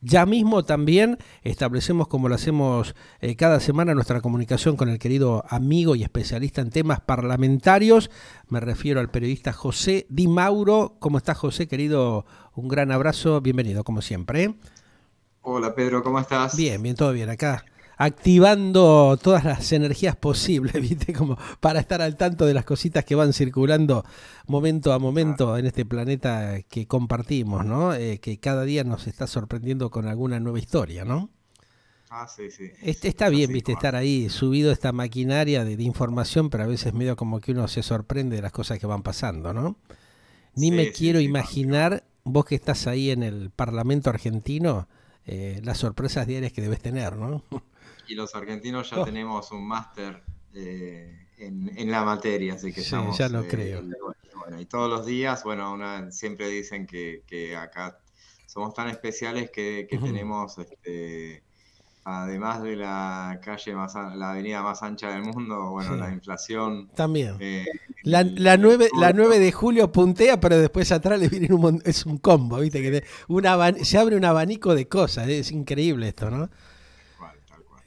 Ya mismo también establecemos, como lo hacemos eh, cada semana, nuestra comunicación con el querido amigo y especialista en temas parlamentarios. Me refiero al periodista José Di Mauro. ¿Cómo estás, José, querido? Un gran abrazo, bienvenido, como siempre. ¿eh? Hola, Pedro, ¿cómo estás? Bien, bien, todo bien acá activando todas las energías posibles, ¿viste? Como para estar al tanto de las cositas que van circulando momento a momento en este planeta que compartimos, ¿no? Eh, que cada día nos está sorprendiendo con alguna nueva historia, ¿no? Ah, sí, sí. está bien, viste, estar ahí subido esta maquinaria de, información, pero a veces medio como que uno se sorprende de las cosas que van pasando, ¿no? Ni me quiero imaginar, vos que estás ahí en el Parlamento argentino, eh, las sorpresas diarias que debes tener, ¿no? y los argentinos ya oh. tenemos un máster eh, en, la materia, así que ya lo eh, creo. y todos los días, bueno, siempre dicen que, acá somos tan especiales que, tenemos, este, además de la calle más, la avenida más ancha del mundo, bueno, la inflación. También. Eh, la, 9, la 9 de julio puntea, pero después atrás le viene un, es un combo, ¿viste? Que se abre un abanico de cosas, es increíble esto, ¿no?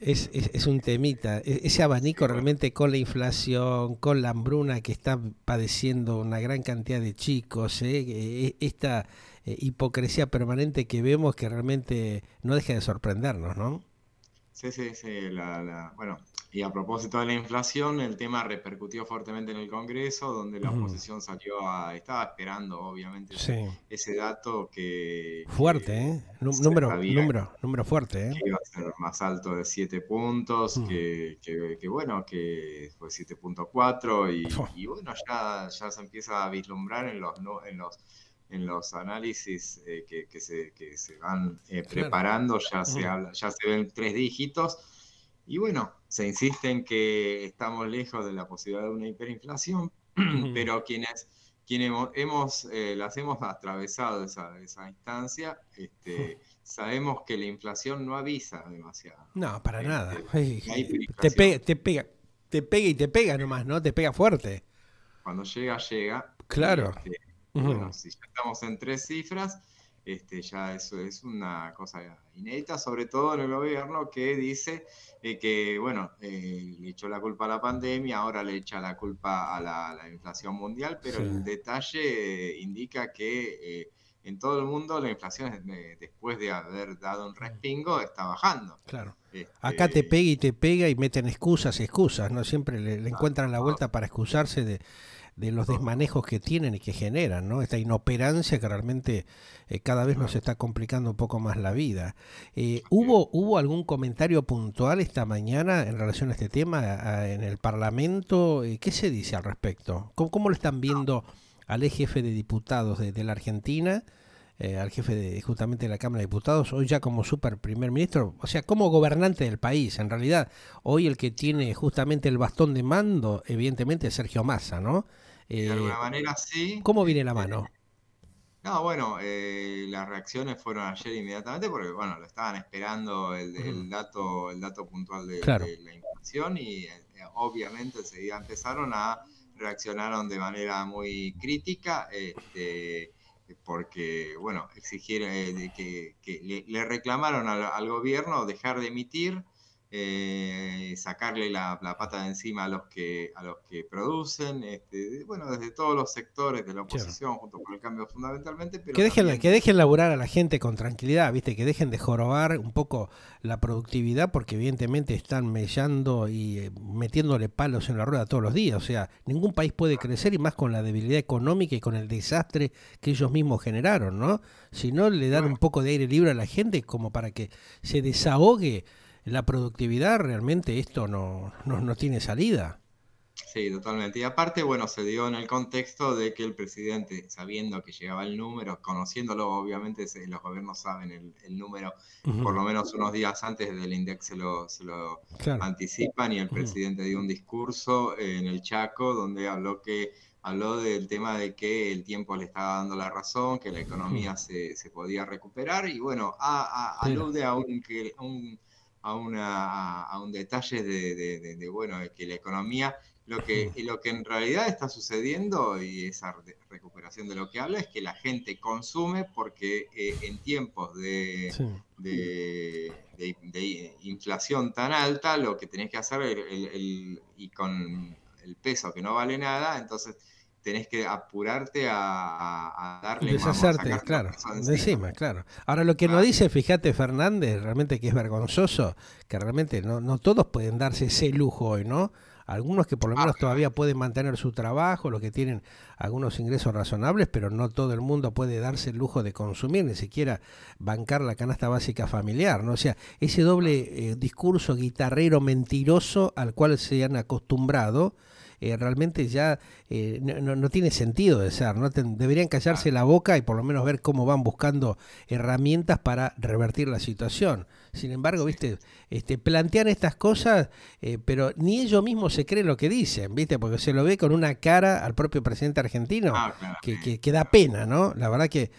Es, es, un temita. E-, ese abanico realmente con la inflación, con la hambruna que está padeciendo una gran cantidad de chicos, ¿eh? E-, e-, esta eh, hipocresía permanente que vemos que realmente no deja de sorprendernos, ¿no? Sí, sí, sí. bueno, y a propósito de la inflación, el tema repercutió fuertemente en el Congreso, donde la oposición salió a. Estaba esperando, obviamente, ese dato que. Fuerte, ¿eh? Número, número, fuerte, ¿eh? Que iba a ser más alto de 7 puntos, que, bueno, que fue 7.4, y, y, bueno, ya, ya se empieza a vislumbrar en los. En los en los análisis eh, que, se, que, se, van eh, preparando ya se, habla, ya se ven tres dígitos. Y bueno, se insiste en que estamos lejos de la posibilidad de una hiperinflación, pero quienes, quienes hemos, eh, las hemos atravesado esa, esa instancia, este, sabemos que la inflación no avisa demasiado. No, para este, nada. te, pega, te, pega, y te pega nomás, ¿no? Te pega fuerte. Cuando llega, llega. Claro. Este, bueno, si ya estamos en tres cifras, este, ya eso es una cosa inédita, sobre todo en el gobierno que dice eh, que, bueno, eh, le echó la culpa a la pandemia, ahora le echa la culpa a la, inflación mundial, pero el detalle eh, indica que en todo el mundo la inflación, después de haber dado un respingo, está bajando. Claro. Este, Acá te pega y te pega y meten excusas y excusas, ¿no? Siempre le encuentran la vuelta para excusarse de de los desmanejos que tienen y que generan, ¿no? Esta inoperancia que realmente eh, cada vez nos está complicando un poco más la vida. Eh, ¿hubo, ¿Hubo algún comentario puntual esta mañana en relación a este tema en el Parlamento? Eh, ¿Qué se dice al respecto? ¿Cómo, cómo lo están viendo al ex jefe de diputados de la Argentina? Eh, al jefe de, justamente de la Cámara de Diputados, hoy ya como super primer ministro, o sea, como gobernante del país, en realidad. Hoy el que tiene justamente el bastón de mando, evidentemente, es Sergio Massa, ¿no? de eh, alguna manera sí. ¿Cómo viene la mano? No, bueno, eh, las reacciones fueron ayer inmediatamente porque, bueno, lo estaban esperando el, dato, el dato puntual de, la inflación y obviamente enseguida empezaron a reaccionar de manera muy crítica. Este, eh, porque, bueno, eh, que, le, reclamaron al, al, gobierno dejar de emitir eh, sacarle la, pata de encima a los que, a los que producen, este, bueno, desde todos los sectores de la oposición, junto con el cambio fundamentalmente. que, dejen, que dejen laburar a la gente con tranquilidad, ¿viste? que dejen de jorobar un poco la productividad, porque evidentemente están mellando y eh, metiéndole palos en la rueda todos los días. O sea, ningún país puede crecer y más con la debilidad económica y con el desastre que ellos mismos generaron, ¿no? Si no le dan un poco de aire libre a la gente como para que se desahogue la productividad realmente esto no, tiene salida. Sí, totalmente. Y aparte, bueno, se dio en el contexto de que el presidente, sabiendo que llegaba el número, conociéndolo, obviamente los gobiernos saben el, número, por lo menos unos días antes del INDEX se lo, se lo anticipan y el presidente dio un discurso eh, en el Chaco donde habló que habló del tema de que el tiempo le estaba dando la razón, que la economía se, podía recuperar y bueno, alude a que, un a, un detalle de, bueno, que la economía, lo que, mm. lo que en realidad está sucediendo y esa recuperación de lo que habla es que la gente consume porque eh, en tiempos de, inflación tan alta, lo que tenés que hacer el, y con el peso que no vale nada, entonces tenés que apurarte a, darle Deshacerte, claro, claro. Ahora lo que nos ah. dice, fíjate Fernández, realmente que es vergonzoso, que realmente no, no todos pueden darse ese lujo hoy, ¿no? Algunos que por lo ah, menos todavía pueden mantener su trabajo, los que tienen algunos ingresos razonables, pero no todo el mundo puede darse el lujo de consumir, ni siquiera bancar la canasta básica familiar, ¿no? O sea, ese doble eh, discurso guitarrero mentiroso al cual se han acostumbrado, eh, realmente ya eh, no, tiene sentido de ser. ¿no? deberían callarse la boca y por lo menos ver cómo van buscando herramientas para revertir la situación. Sin embargo, viste, este, plantean estas cosas, eh, pero ni ellos mismos se creen lo que dicen, viste, porque se lo ve con una cara al propio presidente argentino ah, que, que, da pena, ¿no? La verdad que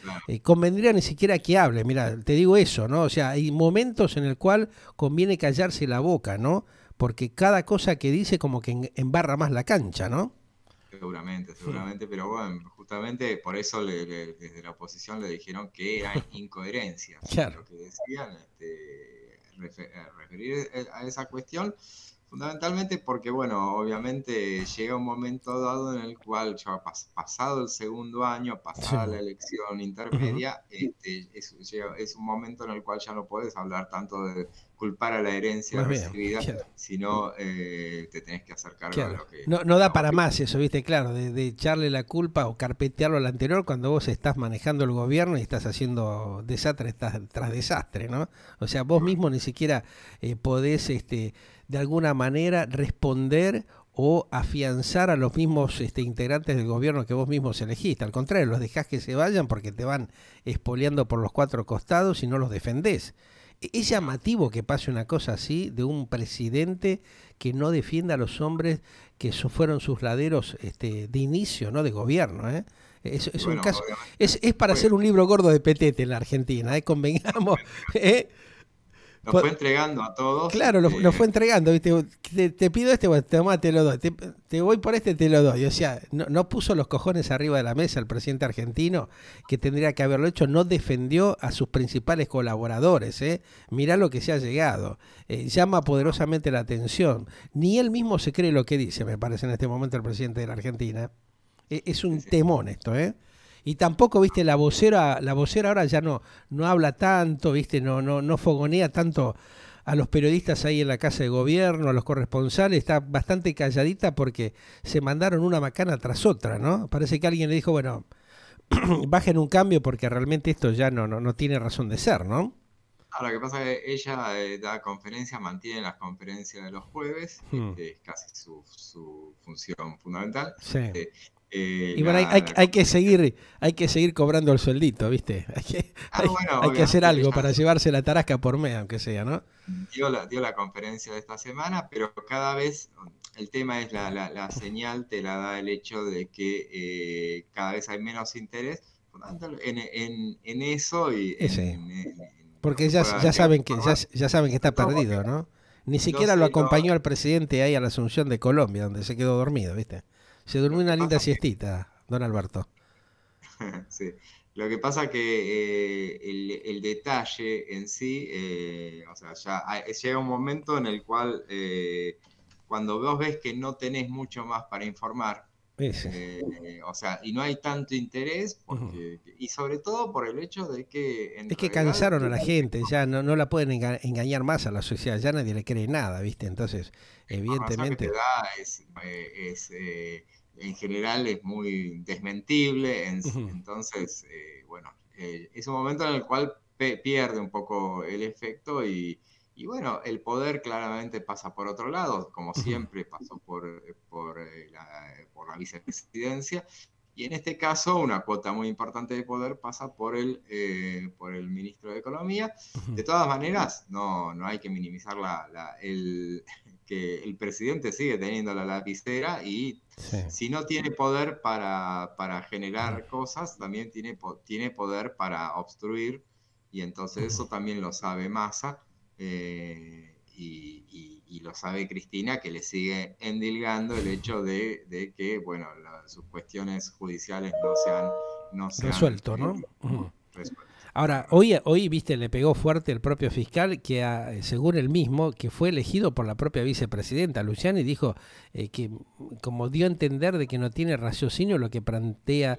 convendría ni siquiera que hable, mira, te digo eso, ¿no? O sea, hay momentos en el cual conviene callarse la boca, ¿no? porque cada cosa que dice como que embarra más la cancha, ¿no? Seguramente, seguramente, pero bueno, justamente por eso desde la oposición le dijeron que hay incoherencia Lo que decían, este, eh, referir eh, a esa cuestión Fundamentalmente porque, bueno, obviamente llega un momento dado en el cual ya pasado el segundo año, pasada la elección intermedia, este, es, un momento en el cual ya no podés hablar tanto de culpar a la herencia recibida, sino eh, te tenés que acercar a lo que... No, da para más eso, viste, claro, de, echarle la culpa o carpetearlo al anterior cuando vos estás manejando el gobierno y estás haciendo desastre estás, tras desastre, ¿no? O sea, vos mismo ni siquiera eh, podés... Este, de alguna manera responder o afianzar a los mismos este, integrantes del gobierno que vos mismos elegiste. Al contrario, los dejás que se vayan porque te van espoleando por los cuatro costados y no los defendés. E-, es llamativo que pase una cosa así de un presidente que no defienda a los hombres que fueron sus laderos este, de inicio, no de gobierno. ¿eh? Es, es para hacer un libro gordo de petete en la Argentina, ¿eh? convengamos. Lo fue entregando a todos. Claro, lo, eh, fue entregando. Te, pido este, te lo doy. Te, voy por este, te lo doy. O sea, no, puso los cojones arriba de la mesa el presidente argentino, que tendría que haberlo hecho. No defendió a sus principales colaboradores. ¿eh? Mirá lo que se ha llegado. Eh, llama poderosamente la atención. Ni él mismo se cree lo que dice, me parece, en este momento el presidente de la Argentina. E, es un temón esto, ¿eh? Y tampoco, viste, la vocera, la vocera ahora ya no, no habla tanto, viste, no, no, no fogonea tanto a los periodistas ahí en la Casa de Gobierno, a los corresponsales, está bastante calladita porque se mandaron una macana tras otra, ¿no? Parece que alguien le dijo, bueno, bajen un cambio porque realmente esto ya no, no, tiene razón de ser, ¿no? Ahora, lo que pasa es que ella eh, da conferencias, mantiene las conferencias de los jueves, que hmm. este, es casi su, función fundamental. Sí. Eh, eh, y bueno, hay, que seguir, hay que seguir cobrando el sueldito, ¿viste? Hay que, ah, hacer algo para llevarse la tarasca por mes, aunque sea, ¿no? Dio la, dio la conferencia de esta semana, pero cada vez el tema es la, señal, te la da el hecho de que eh, cada vez hay menos interés en, eso y eh, porque ya, saben que ya saben que está perdido, ¿no? Ni siquiera lo acompañó al presidente ahí a la Asunción de Colombia, donde se quedó dormido, ¿viste? Se durmió una linda siestita, don Alberto. sí. Lo que pasa que eh, el, detalle en sí, eh, o sea, ya llega un momento en el cual eh, cuando vos ves que no tenés mucho más para informar, eh, o sea, y no hay tanto interés, y sobre todo por el hecho de que... es que cansaron a la gente, ya no, la pueden engañar más a la sociedad, ya nadie le cree nada, ¿viste? Entonces, evidentemente... es, eh, eh, en general es muy desmentible, entonces, bueno, es un momento en el cual pierde un poco el efecto y, y bueno, el poder claramente pasa por otro lado, como siempre pasó por, eh, eh, eh, por, la, vicepresidencia, y en este caso, una cuota muy importante de poder pasa por el, por el ministro de Economía. De todas maneras, no, no hay que minimizar la, el, que el presidente sigue teniendo la lapicera y si no tiene poder para, para generar cosas, también tiene, tiene poder para obstruir. Y entonces eso también lo sabe Massa eh, y, lo sabe Cristina, que le sigue endilgando el hecho de, que, bueno, sus cuestiones judiciales no se han... resuelto, ¿no? Ahora, hoy, hoy, viste, le pegó fuerte el propio fiscal, que ah, según él mismo, que fue elegido por la propia vicepresidenta Luciani, dijo eh, que, como dio a entender de que no tiene raciocinio lo que plantea,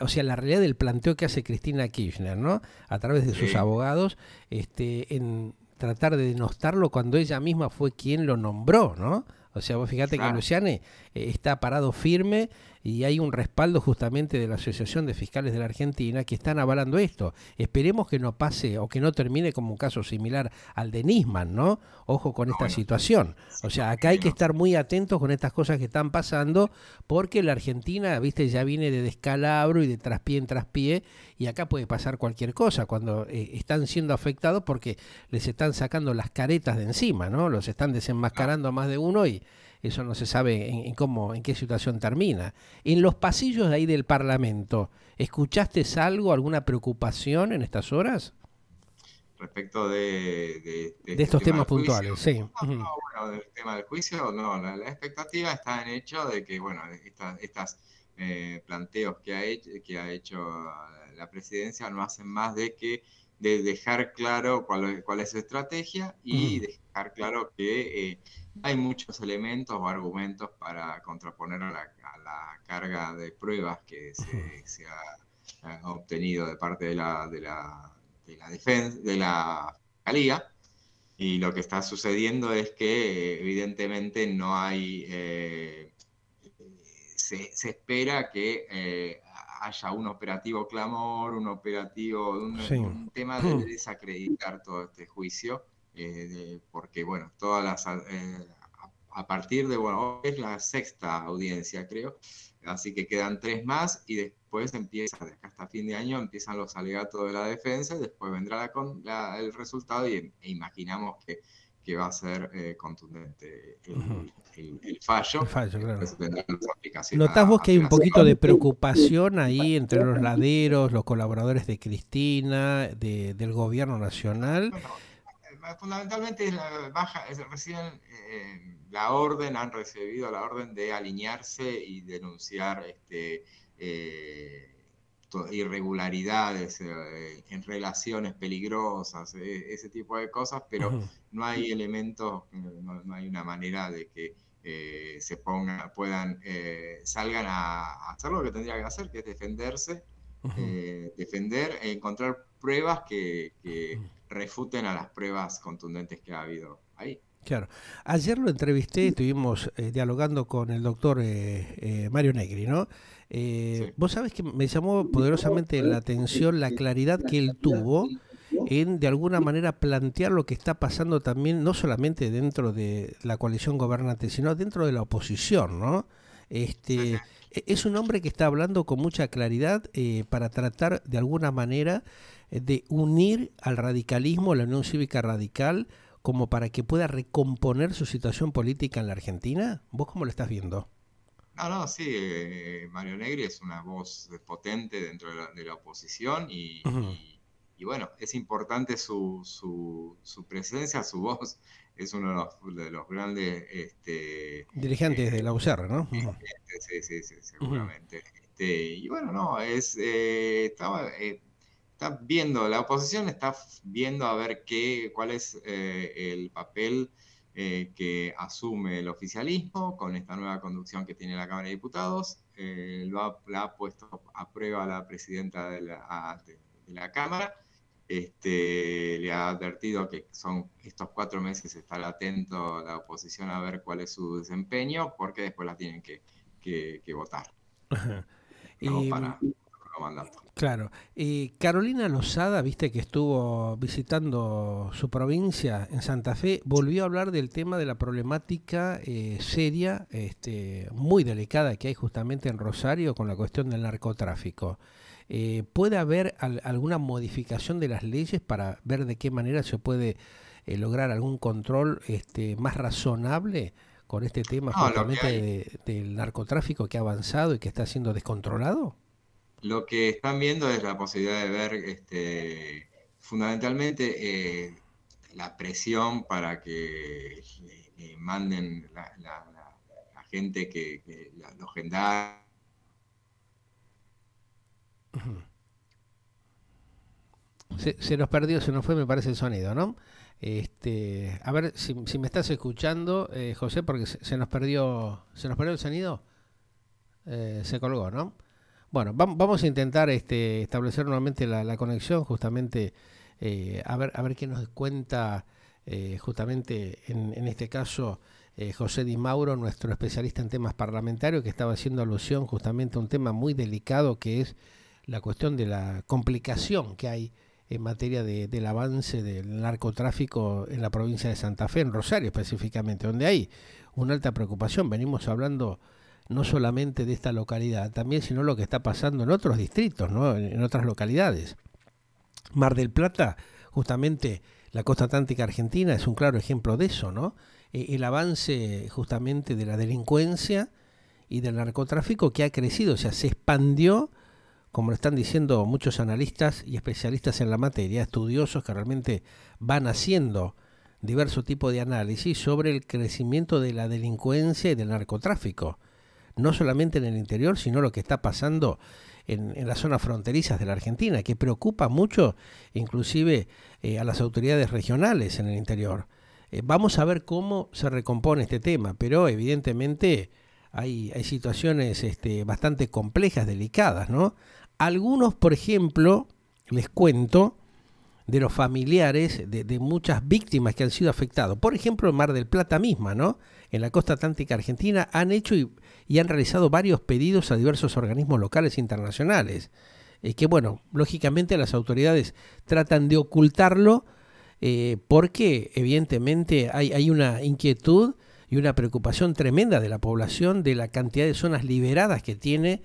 o sea, la realidad del planteo que hace Cristina Kirchner, ¿no? A través de sus abogados, este, en tratar de denostarlo cuando ella misma fue quien lo nombró, ¿no? O sea, vos fíjate que Luciane eh, está parado firme y hay un respaldo justamente de la Asociación de Fiscales de la Argentina que están avalando esto. Esperemos que no pase o que no termine como un caso similar al de Nisman, ¿no? Ojo con esta situación. O sea, acá hay que estar muy atentos con estas cosas que están pasando porque la Argentina, viste, ya viene de descalabro y de traspié en traspié y acá puede pasar cualquier cosa cuando eh, están siendo afectados porque les están sacando las caretas de encima, ¿no? Los están desenmascarando a más de uno y eso no se sabe en, cómo, en qué situación termina. En los pasillos ahí del Parlamento, ¿escuchaste algo, alguna preocupación en estas horas? Respecto de, este estos temas puntuales, sí. No, del tema del juicio, no, la, expectativa está en hecho de que, bueno, estas, eh, planteos que ha, hecho, que ha hecho la presidencia no hacen más de que de dejar claro cuál, es su estrategia y dejar claro que eh, hay muchos elementos o argumentos para contraponer a la, carga de pruebas que se, ha, obtenido de parte de la, defensa, de la fiscalía. Y lo que está sucediendo es que evidentemente no hay, eh, se, espera que eh, haya un operativo clamor, un operativo, un tema de hmm. desacreditar todo este juicio eh, porque bueno, todas las eh, a partir de, bueno, hoy es la sexta audiencia, creo, así que quedan tres más y después empieza, hasta fin de año empiezan los alegatos de la defensa, y después vendrá la, la, el resultado y, e imaginamos que, va a ser eh, contundente el, fallo. El fallo, claro. ¿Notás vos que hay un poquito de preocupación ahí entre los laderos, los colaboradores de Cristina, del gobierno nacional? Ah, fundamentalmente es la baja, es, reciben eh, la orden, han recibido la orden de alinearse y denunciar este, eh, irregularidades eh, en relaciones peligrosas, e, ese tipo de cosas, pero no hay elementos, no, hay una manera de que se pongan, puedan, salgan a, hacer lo que tendrían que hacer, que es defenderse, defender e defender, encontrar pruebas que, refuten a las pruebas contundentes que ha habido ahí. Claro. Ayer lo entrevisté, estuvimos eh, dialogando con el doctor eh, eh, Mario Negri, ¿no? Vos sabés que me llamó poderosamente la atención la claridad que él tuvo en de alguna manera plantear lo que está pasando también, no solamente dentro de la coalición gobernante, sino dentro de la oposición, ¿no? Este, e-, es un hombre que está hablando con mucha claridad para tratar de alguna manera de unir al radicalismo, a la Unión Cívica Radical, como para que pueda recomponer su situación política en la Argentina? ¿Vos cómo lo estás viendo? No, no, sí, eh, Mario Negri es una voz potente dentro de la, oposición y, y, bueno, es importante su, su, presencia, su voz, es uno de los, grandes... Este, dirigentes de la eh, UCR, ¿no? sí, sí, sí, seguramente. Este, y bueno, no, es, eh, estaba eh, está viendo, la oposición está viendo a ver qué, cuál es eh, el papel eh, que asume el oficialismo con esta nueva conducción que tiene la Cámara de Diputados. Eh, lo la ha puesto a prueba la presidenta de la, Cámara. Este, le ha advertido que son estos cuatro meses está atento la oposición a ver cuál es su desempeño, porque después la tienen que, votar. y... Para... Claro. Carolina Lozada, viste que estuvo visitando su provincia en Santa Fe, volvió a hablar del tema de la problemática eh, seria, este, muy delicada que hay justamente en Rosario con la cuestión del narcotráfico. Eh, ¿Puede haber alguna modificación de las leyes para ver de qué manera se puede eh, lograr algún control este, más razonable con este tema justamente del narcotráfico que ha avanzado y que está siendo descontrolado? lo que están viendo es la posibilidad de ver este, fundamentalmente eh, la presión para que eh, eh, manden la, gente que, los gendarmes. Se, nos perdió, se nos fue, me parece, el sonido, ¿no? Este, a ver si, me estás escuchando, eh, José, porque se, nos perdió, se nos perdió el sonido, se colgó, ¿no? Bueno, vamos a intentar este, establecer nuevamente la, conexión, justamente eh, a, ver, a ver qué nos cuenta eh, justamente en, este caso eh, José Di Mauro, nuestro especialista en temas parlamentarios, que estaba haciendo alusión justamente a un tema muy delicado que es la cuestión de la complicación que hay en materia del avance del narcotráfico en la provincia de Santa Fe, en Rosario específicamente, donde hay una alta preocupación. Venimos hablando no solamente de esta localidad, también sino lo que está pasando en otros distritos, ¿no? en otras localidades. Mar del Plata, justamente la costa atlántica argentina es un claro ejemplo de eso, ¿no? E, el avance justamente de la delincuencia y del narcotráfico que ha crecido, o sea, se expandió, como lo están diciendo muchos analistas y especialistas en la materia, estudiosos que realmente van haciendo diversos tipos de análisis sobre el crecimiento de la delincuencia y del narcotráfico no solamente en el interior, sino lo que está pasando en, las zonas fronterizas de la Argentina, que preocupa mucho inclusive eh, a las autoridades regionales en el interior. Eh, vamos a ver cómo se recompone este tema, pero evidentemente hay, situaciones este, bastante complejas, delicadas, ¿no? Algunos, por ejemplo, les cuento de los familiares de, muchas víctimas que han sido afectados. Por ejemplo, en Mar del Plata misma, ¿no? en la costa atlántica argentina han hecho y, han realizado varios pedidos a diversos organismos locales e internacionales, que bueno, lógicamente las autoridades tratan de ocultarlo eh, porque evidentemente hay, hay una inquietud y una preocupación tremenda de la población de la cantidad de zonas liberadas que tiene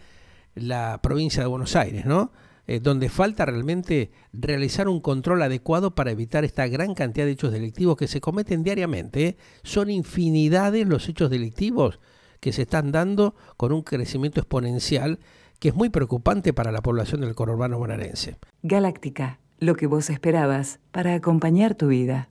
la provincia de Buenos Aires, ¿no? Eh, donde falta realmente realizar un control adecuado para evitar esta gran cantidad de hechos delictivos que se cometen diariamente. ¿eh? Son infinidades los hechos delictivos que se están dando con un crecimiento exponencial que es muy preocupante para la población del conurbano bonaerense. Galáctica, lo que vos esperabas para acompañar tu vida.